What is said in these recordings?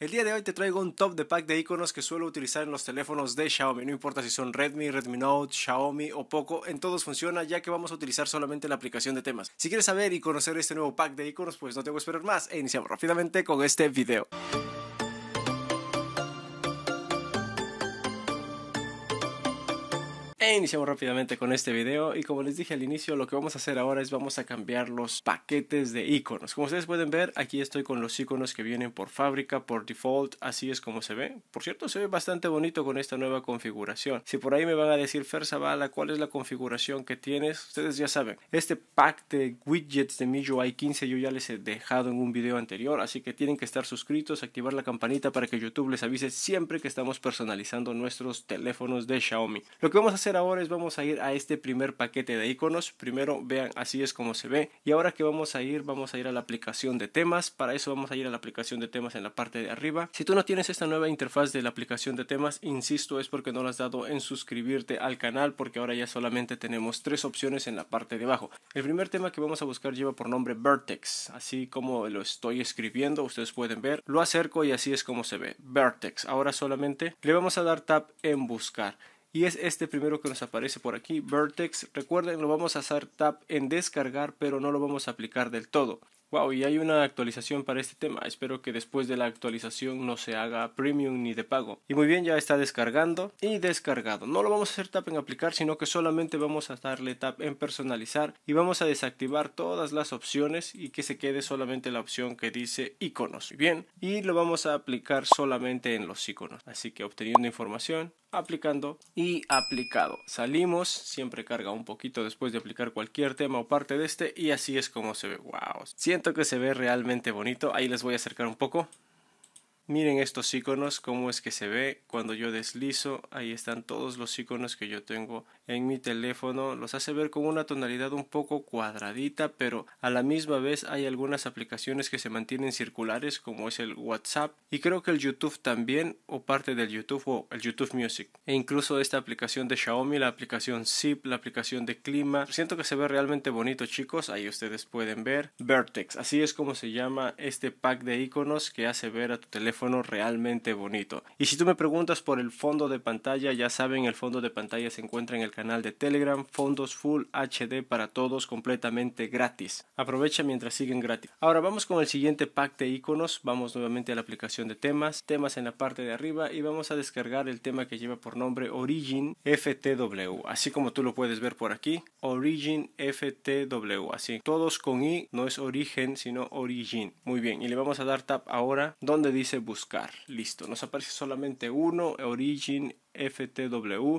El día de hoy te traigo un top de pack de iconos que suelo utilizar en los teléfonos de Xiaomi, no importa si son Redmi, Redmi Note, Xiaomi o Poco, en todos funciona ya que vamos a utilizar solamente la aplicación de temas. Si quieres saber y conocer este nuevo pack de iconos, pues no tengo que esperar más e iniciamos rápidamente con este video. E iniciamos rápidamente con este video y como les dije al inicio lo que vamos a hacer ahora es vamos a cambiar los paquetes de iconos. Como ustedes pueden ver aquí estoy con los iconos que vienen por fábrica, por default, así es como se ve. Por cierto se ve bastante bonito con esta nueva configuración. Si por ahí me van a decir Ferzabala cuál es la configuración que tienes, ustedes ya saben. Este pack de widgets de MIUI 15 yo ya les he dejado en un video anterior, así que tienen que estar suscritos, activar la campanita para que YouTube les avise siempre que estamos personalizando nuestros teléfonos de Xiaomi. Lo que vamos a hacer ahora es vamos a ir a este primer paquete de iconos. Primero vean así es como se ve. Y ahora que vamos a ir, vamos a ir a la aplicación de temas. Para eso vamos a ir a la aplicación de temas en la parte de arriba. Si tú no tienes esta nueva interfaz de la aplicación de temas, insisto, es porque no lo has dado en suscribirte al canal porque ahora ya solamente tenemos tres opciones en la parte de abajo. El primer tema que vamos a buscar lleva por nombre Vertex, así como lo estoy escribiendo, ustedes pueden ver. Lo acerco y así es como se ve, Vertex. Ahora solamente le vamos a dar tap en buscar y es este primero que nos aparece por aquí, Vertex. Recuerden, lo vamos a hacer tap en descargar, pero no lo vamos a aplicar del todo. Wow, y hay una actualización para este tema. Espero que después de la actualización no se haga premium ni de pago. Y muy bien, ya está descargando y descargado. No lo vamos a hacer tap en aplicar, sino que solamente vamos a darle tap en personalizar y vamos a desactivar todas las opciones y que se quede solamente la opción que dice iconos. Muy bien, y lo vamos a aplicar solamente en los iconos. Así que obteniendo información, aplicando y aplicado. Salimos, siempre carga un poquito después de aplicar cualquier tema o parte de este y así es como se ve. Wow que se ve realmente bonito. Ahí les voy a acercar un poco. Miren estos iconos, cómo es que se ve cuando yo deslizo. Ahí están todos los iconos que yo tengo en mi teléfono. Los hace ver con una tonalidad un poco cuadradita, pero a la misma vez hay algunas aplicaciones que se mantienen circulares, como es el WhatsApp y creo que el YouTube también, o parte del YouTube, o el YouTube Music. E incluso esta aplicación de Xiaomi, la aplicación Zip, la aplicación de clima. Siento que se ve realmente bonito, chicos. Ahí ustedes pueden ver Vertex. Así es como se llama este pack de iconos que hace ver a tu teléfono realmente bonito. Y si tú me preguntas por el fondo de pantalla, ya saben, el fondo de pantalla se encuentra en el canal de Telegram, fondos Full HD para todos completamente gratis. Aprovecha mientras siguen gratis. Ahora vamos con el siguiente pack de iconos, vamos nuevamente a la aplicación de temas, temas en la parte de arriba y vamos a descargar el tema que lleva por nombre Origin FTW, así como tú lo puedes ver por aquí, Origin FTW, así, todos con I, no es origen, sino Origin. Muy bien, y le vamos a dar tap ahora donde dice buscar. Listo, nos aparece solamente uno, Origin FTW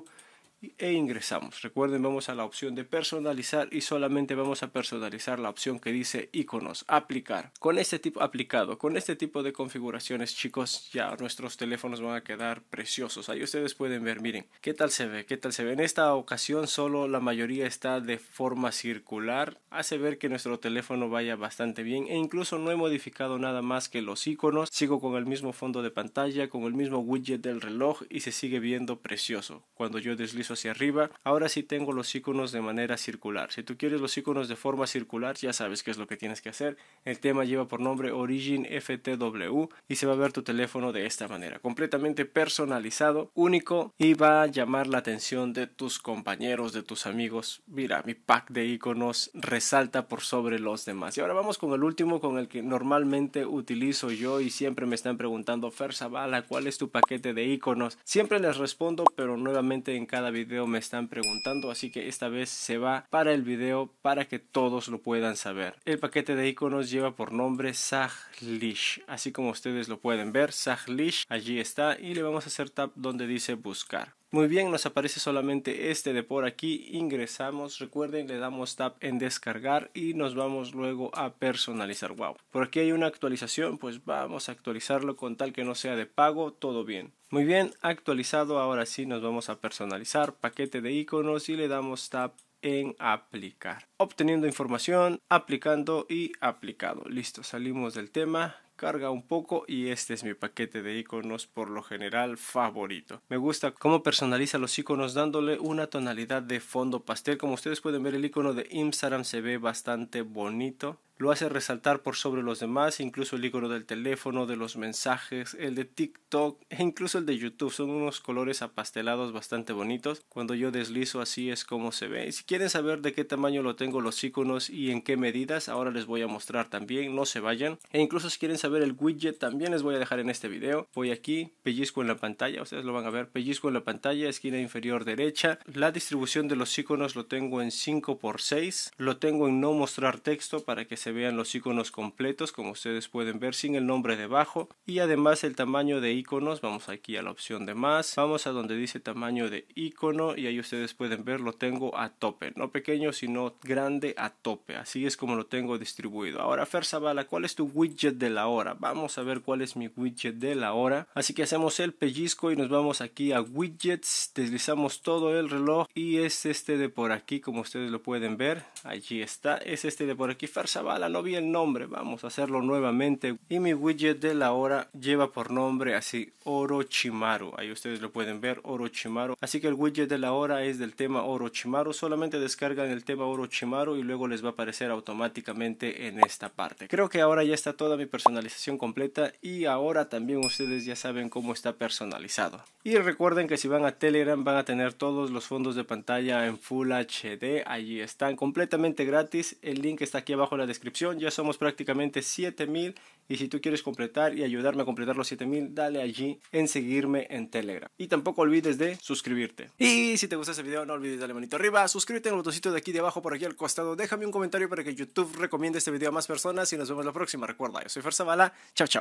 e ingresamos. Recuerden, vamos a la opción de personalizar y solamente vamos a personalizar la opción que dice iconos, aplicar. Con este tipo aplicado, con este tipo de configuraciones, chicos, ya nuestros teléfonos van a quedar preciosos. Ahí ustedes pueden ver, miren, qué tal se ve, qué tal se ve. En esta ocasión solo la mayoría está de forma circular, hace ver que nuestro teléfono vaya bastante bien e incluso no he modificado nada más que los iconos. Sigo con el mismo fondo de pantalla, con el mismo widget del reloj y se sigue viendo precioso. Cuando yo deslizo hacia arriba. Ahora sí tengo los iconos de manera circular. Si tú quieres los iconos de forma circular, ya sabes qué es lo que tienes que hacer. El tema lleva por nombre Origin FTW y se va a ver tu teléfono de esta manera, completamente personalizado, único y va a llamar la atención de tus compañeros, de tus amigos. Mira, mi pack de iconos resalta por sobre los demás. Y ahora vamos con el último con el que normalmente utilizo yo y siempre me están preguntando, Fer Zavala, ¿cuál es tu paquete de iconos? Siempre les respondo, pero nuevamente en cada video me están preguntando, así que esta vez se va para el video para que todos lo puedan saber. El paquete de iconos lleva por nombre Sahlish, así como ustedes lo pueden ver, Lish allí está y le vamos a hacer tap donde dice buscar. Muy bien, nos aparece solamente este de por aquí, ingresamos, recuerden le damos tap en descargar y nos vamos luego a personalizar, wow. Por aquí hay una actualización, pues vamos a actualizarlo con tal que no sea de pago, todo bien. Muy bien, actualizado, ahora sí nos vamos a personalizar, paquete de iconos y le damos tap en aplicar. Obteniendo información, aplicando y aplicado. Listo, salimos del tema carga un poco y este es mi paquete de iconos por lo general favorito. Me gusta cómo personaliza los iconos dándole una tonalidad de fondo pastel. Como ustedes pueden ver el icono de Instagram se ve bastante bonito lo hace resaltar por sobre los demás, incluso el icono del teléfono, de los mensajes, el de TikTok e incluso el de YouTube. Son unos colores apastelados bastante bonitos. Cuando yo deslizo así es como se ve. Y si quieren saber de qué tamaño lo tengo los iconos y en qué medidas, ahora les voy a mostrar también, no se vayan. E incluso si quieren saber el widget también les voy a dejar en este video. Voy aquí, pellizco en la pantalla, ustedes lo van a ver, pellizco en la pantalla, esquina inferior derecha. La distribución de los iconos lo tengo en 5x6. Lo tengo en no mostrar texto para que se vean los iconos completos como ustedes pueden ver sin el nombre debajo y además el tamaño de iconos vamos aquí a la opción de más vamos a donde dice tamaño de icono y ahí ustedes pueden ver lo tengo a tope no pequeño sino grande a tope así es como lo tengo distribuido ahora Ferzabala cuál es tu widget de la hora vamos a ver cuál es mi widget de la hora así que hacemos el pellizco y nos vamos aquí a widgets deslizamos todo el reloj y es este de por aquí como ustedes lo pueden ver allí está es este de por aquí Ferzabala no vi el nombre, vamos a hacerlo nuevamente. Y mi widget de la hora lleva por nombre así Orochimaru, ahí ustedes lo pueden ver, Orochimaru. Así que el widget de la hora es del tema Orochimaru, solamente descargan el tema Orochimaru y luego les va a aparecer automáticamente en esta parte. Creo que ahora ya está toda mi personalización completa y ahora también ustedes ya saben cómo está personalizado. Y recuerden que si van a Telegram van a tener todos los fondos de pantalla en Full HD, allí están completamente gratis, el link está aquí abajo en la descripción ya somos prácticamente 7000 y si tú quieres completar y ayudarme a completar los 7000, dale allí en seguirme en Telegram. Y tampoco olvides de suscribirte. Y si te gusta este video, no olvides darle manito arriba, suscríbete en el botoncito de aquí de abajo por aquí al costado, déjame un comentario para que YouTube recomiende este video a más personas y nos vemos la próxima. Recuerda, yo soy bala chao chao.